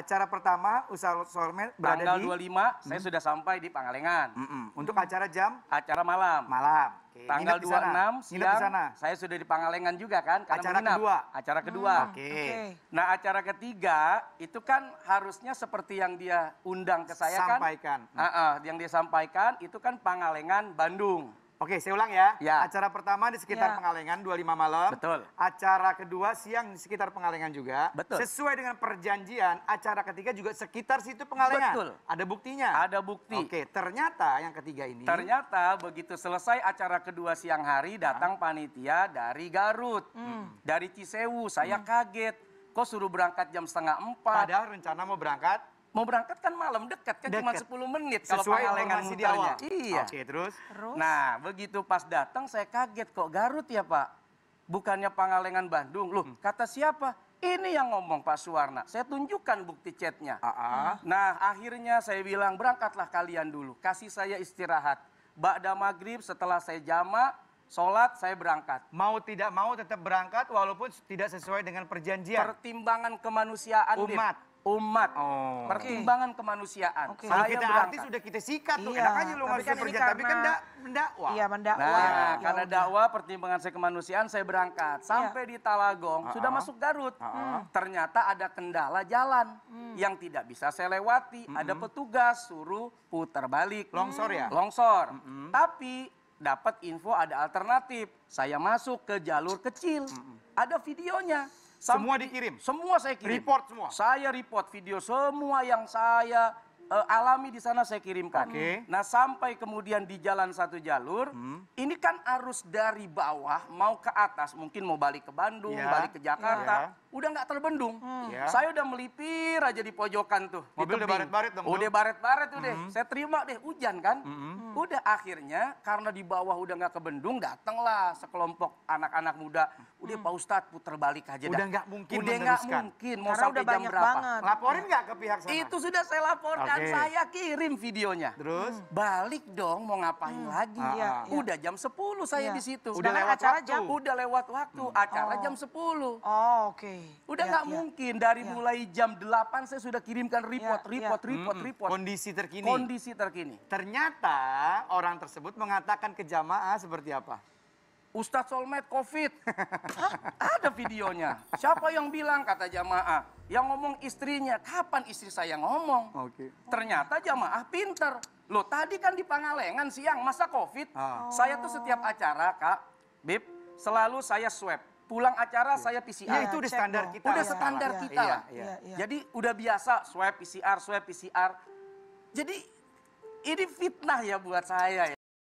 acara pertama usaha Sormet berada Tanggal di... 25, hmm. saya sudah sampai di Pangalengan. Mm -mm. Untuk acara jam? Acara malam. Malam. Okay. Tanggal dua 26 siang, di saya sudah di Pangalengan juga kan. Karena acara menginap. kedua? Acara hmm, kedua. Hmm. Oke. Okay. Nah acara ketiga, itu kan harusnya seperti yang dia undang ke saya sampaikan. kan. Sampaikan. Hmm. Uh -uh, yang dia sampaikan, itu kan Pangalengan, Bandung. Oke, saya ulang ya. ya. Acara pertama di sekitar ya. Pengalengan 25 malam. Betul. Acara kedua siang di sekitar Pengalengan juga. Betul. Sesuai dengan perjanjian, acara ketiga juga sekitar situ Pengalengan. Betul. Ada buktinya. Ada bukti. Oke, ternyata yang ketiga ini. Ternyata begitu selesai acara kedua siang hari datang panitia dari Garut, hmm. hmm. dari Cisewu. Saya hmm. kaget. Kok suruh berangkat jam setengah empat? Padahal rencana mau berangkat mau berangkat kan malam dekat kan deket. cuma 10 menit kalau sesuai informasi di awal. Iya. Oke, okay, terus? terus. Nah, begitu pas datang saya kaget kok Garut ya, Pak. Bukannya Pangalengan Bandung. Loh, hmm. kata siapa? Ini yang ngomong Pak Suwarna. Saya tunjukkan bukti chatnya. Uh ah, -huh. Ah. Nah, akhirnya saya bilang berangkatlah kalian dulu. Kasih saya istirahat. Ba'da maghrib setelah saya jama, sholat saya berangkat. Mau tidak mau tetap berangkat walaupun tidak sesuai dengan perjanjian. Pertimbangan kemanusiaan. Umat. Dip umat, oh. pertimbangan kemanusiaan. Okay. Saya kita berangkat. artis sudah kita sikat tuh, iya. enak aja lu tapi kan da, kan mendakwa. Iya mendakwa. Nah, ya, karena ya dakwah pertimbangan saya kemanusiaan saya berangkat. Iya. Sampai ya. di Talagong, uh -uh. sudah masuk Garut. Uh -uh. Ternyata ada kendala jalan hmm. yang tidak bisa saya lewati. Hmm. Ada petugas suruh putar balik. Longsor ya? Longsor. Hmm. Tapi dapat info ada alternatif. Saya masuk ke jalur kecil. Hmm. Ada videonya Sampai semua dikirim. Semua saya kirim. Report semua. Saya report video semua yang saya uh, alami di sana saya kirimkan. Okay. Nah sampai kemudian di jalan satu jalur, hmm. ini kan arus dari bawah mau ke atas, mungkin mau balik ke Bandung, yeah. balik ke Jakarta, yeah. udah nggak terbendung. Hmm. Yeah. Ya. Saya udah melipir aja di pojokan tuh. Mobil di udah baret-baret dong. Udah baret-baret tuh deh. Hmm. Saya terima deh hujan kan. Hmm. hmm. Udah akhirnya karena di bawah udah nggak kebendung, datanglah sekelompok anak-anak muda. Udah hmm. Pak Ustadz puter balik aja. Udah nggak mungkin. Udah nggak mungkin. Mau Karena sampai udah jam berapa? Banget. Laporin ya. nggak ke pihak sana? Itu sudah saya laporkan. Okay. Kan eh. saya kirim videonya. Terus? Hmm. Balik dong mau ngapain hmm. lagi. ya? Udah jam 10 saya ya. di situ. Udah lewat acara waktu. Jam. Udah lewat waktu. Hmm. Acara oh. jam 10. Oh oke. Okay. Udah iya, nggak ya, ya. mungkin. Dari ya. mulai jam 8 saya sudah kirimkan iya, report, ya, report, ya. report, hmm. report. Kondisi terkini? Kondisi terkini. Ternyata orang tersebut mengatakan ke jamaah seperti apa? Ustadz Solmed COVID. Hah? Ada videonya. Siapa yang bilang kata jamaah? Yang ngomong istrinya, kapan istri saya ngomong? Oke. Okay. Ternyata jamaah pinter. Loh tadi kan di Pangalengan siang, masa covid? Oh. Saya tuh setiap acara, Kak, Bib, selalu saya swab. Pulang acara yeah. saya PCR. Ya, itu udah standar kita. Udah ya, standar ya, kita ya, Ya, ya. Jadi udah biasa swab PCR, swab PCR. Jadi ini fitnah ya buat saya ya.